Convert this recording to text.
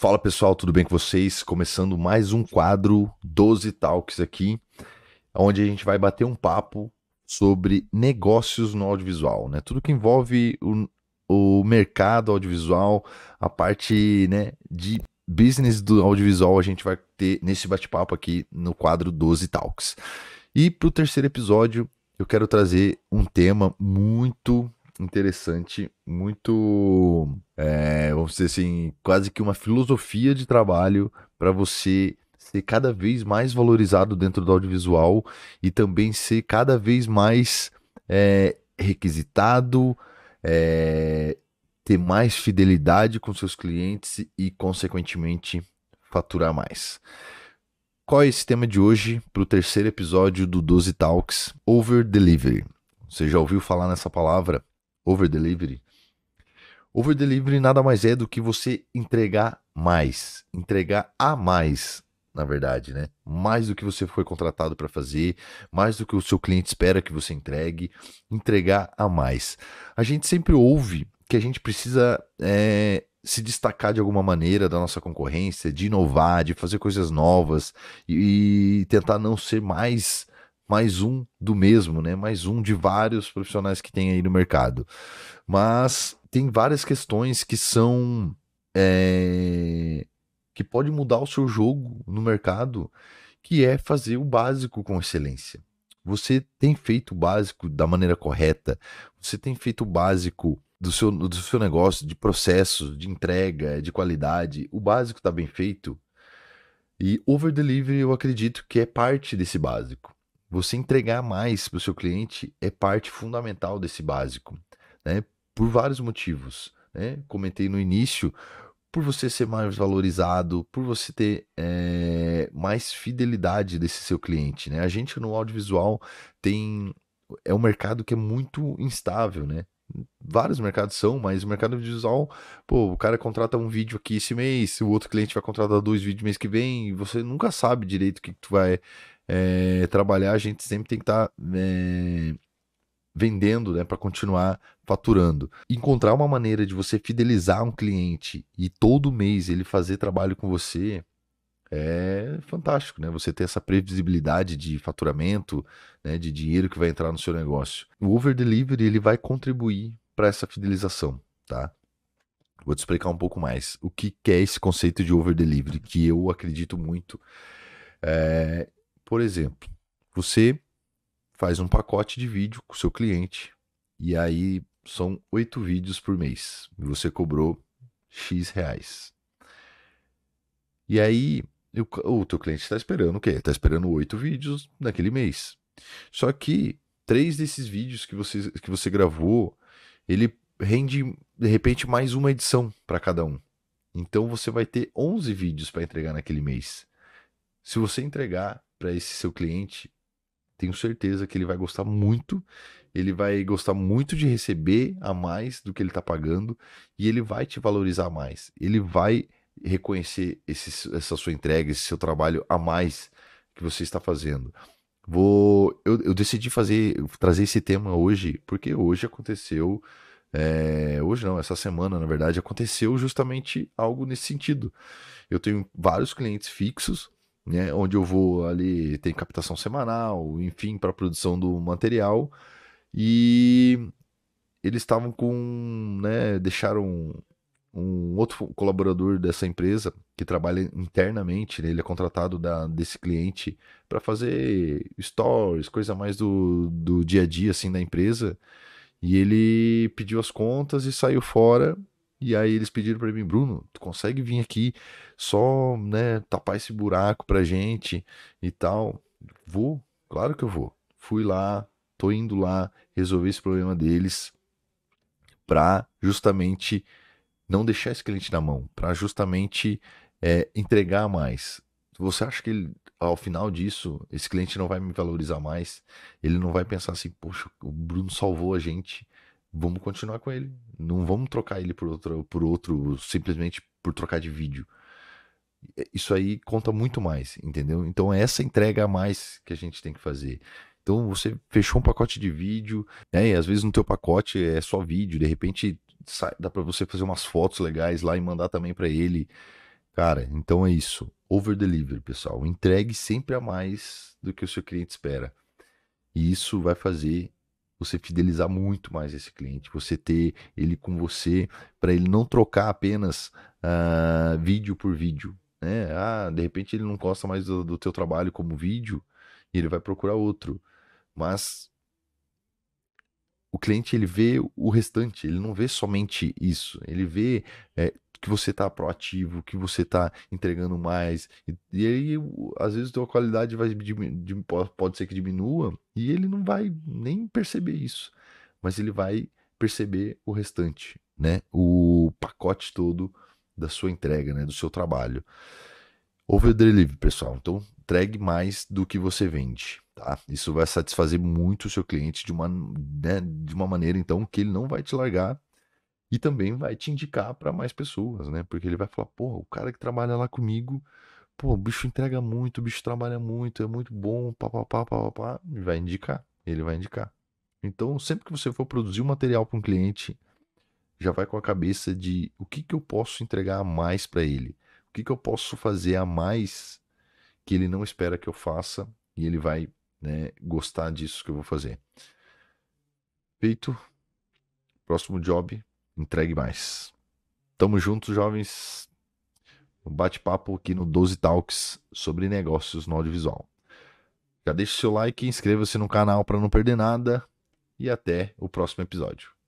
Fala pessoal, tudo bem com vocês? Começando mais um quadro 12 Talks aqui, onde a gente vai bater um papo sobre negócios no audiovisual, né? Tudo que envolve o, o mercado audiovisual, a parte né, de business do audiovisual, a gente vai ter nesse bate-papo aqui no quadro 12 Talks. E para o terceiro episódio, eu quero trazer um tema muito interessante, muito, é, vamos dizer assim, quase que uma filosofia de trabalho para você ser cada vez mais valorizado dentro do audiovisual e também ser cada vez mais é, requisitado, é, ter mais fidelidade com seus clientes e, consequentemente, faturar mais. Qual é esse tema de hoje para o terceiro episódio do 12 Talks? Over Delivery. Você já ouviu falar nessa palavra? over delivery. Over delivery nada mais é do que você entregar mais, entregar a mais, na verdade, né? Mais do que você foi contratado para fazer, mais do que o seu cliente espera que você entregue, entregar a mais. A gente sempre ouve que a gente precisa é, se destacar de alguma maneira da nossa concorrência, de inovar, de fazer coisas novas e, e tentar não ser mais mais um do mesmo, né? Mais um de vários profissionais que tem aí no mercado. Mas tem várias questões que são. É, que pode mudar o seu jogo no mercado, que é fazer o básico com excelência. Você tem feito o básico da maneira correta, você tem feito o básico do seu, do seu negócio, de processo, de entrega, de qualidade, o básico está bem feito. E over delivery eu acredito que é parte desse básico. Você entregar mais para o seu cliente é parte fundamental desse básico, né? Por vários motivos. Né? Comentei no início, por você ser mais valorizado, por você ter é, mais fidelidade desse seu cliente, né? A gente no audiovisual tem é um mercado que é muito instável, né? Vários mercados são, mas o mercado visual, pô, o cara contrata um vídeo aqui esse mês, o outro cliente vai contratar dois vídeos mês que vem, você nunca sabe direito o que tu vai é, trabalhar, a gente sempre tem que estar tá, é, vendendo, né, para continuar faturando. Encontrar uma maneira de você fidelizar um cliente e todo mês ele fazer trabalho com você é fantástico, né? Você ter essa previsibilidade de faturamento, né, de dinheiro que vai entrar no seu negócio. O over delivery ele vai contribuir para essa fidelização, tá? Vou te explicar um pouco mais o que, que é esse conceito de over delivery que eu acredito muito. É, por exemplo, você faz um pacote de vídeo com o seu cliente e aí são oito vídeos por mês e você cobrou X reais. E aí o teu cliente está esperando o quê? Está esperando oito vídeos naquele mês. Só que três desses vídeos que você, que você gravou, ele rende de repente mais uma edição para cada um. Então você vai ter 11 vídeos para entregar naquele mês. Se você entregar para esse seu cliente, tenho certeza que ele vai gostar muito, ele vai gostar muito de receber a mais do que ele está pagando e ele vai te valorizar mais. Ele vai reconhecer esse, essa sua entrega, esse seu trabalho a mais que você está fazendo. Vou, eu, eu decidi fazer, trazer esse tema hoje porque hoje aconteceu, é, hoje não, essa semana na verdade aconteceu justamente algo nesse sentido. Eu tenho vários clientes fixos né? Onde eu vou ali, tem captação semanal, enfim, para produção do material. E eles estavam com, né, deixaram um outro colaborador dessa empresa que trabalha internamente, né? ele é contratado da, desse cliente para fazer stories, coisa mais do, do dia a dia assim da empresa. E ele pediu as contas e saiu fora e aí eles pediram para mim, Bruno, tu consegue vir aqui só, né, tapar esse buraco pra gente e tal? Vou, claro que eu vou. Fui lá, tô indo lá resolver esse problema deles para justamente não deixar esse cliente na mão, para justamente é, entregar mais. Você acha que ele, ao final disso, esse cliente não vai me valorizar mais? Ele não vai pensar assim, poxa, o Bruno salvou a gente vamos continuar com ele. Não vamos trocar ele por outro, por outro simplesmente por trocar de vídeo. Isso aí conta muito mais, entendeu? Então é essa entrega a mais que a gente tem que fazer. Então você fechou um pacote de vídeo, né? E às vezes no teu pacote é só vídeo, de repente sai, dá para você fazer umas fotos legais lá e mandar também para ele. Cara, então é isso. Over deliver, pessoal. Entregue sempre a mais do que o seu cliente espera. E isso vai fazer você fidelizar muito mais esse cliente, você ter ele com você, para ele não trocar apenas uh, vídeo por vídeo. Né? Ah, de repente ele não gosta mais do, do teu trabalho como vídeo e ele vai procurar outro. Mas o cliente ele vê o restante, ele não vê somente isso, ele vê é, que você está proativo, que você está entregando mais. E, e, aí, às vezes, tua qualidade vai pode ser que diminua e ele não vai nem perceber isso, mas ele vai perceber o restante, né? O pacote todo da sua entrega, né? Do seu trabalho. Over delivery, pessoal. Então, entregue mais do que você vende, tá? Isso vai satisfazer muito o seu cliente de uma, né, de uma maneira, então, que ele não vai te largar e também vai te indicar para mais pessoas, né? Porque ele vai falar, pô, o cara que trabalha lá comigo, pô, o bicho entrega muito, o bicho trabalha muito, é muito bom, papapá, papapá, e vai indicar, ele vai indicar. Então, sempre que você for produzir um material para um cliente, já vai com a cabeça de o que, que eu posso entregar a mais para ele, o que, que eu posso fazer a mais que ele não espera que eu faça e ele vai né, gostar disso que eu vou fazer. Feito, próximo job, entregue mais. Tamo junto, jovens. Um bate-papo aqui no 12 Talks sobre negócios no audiovisual. Já deixa o seu like e inscreva-se no canal para não perder nada. E até o próximo episódio.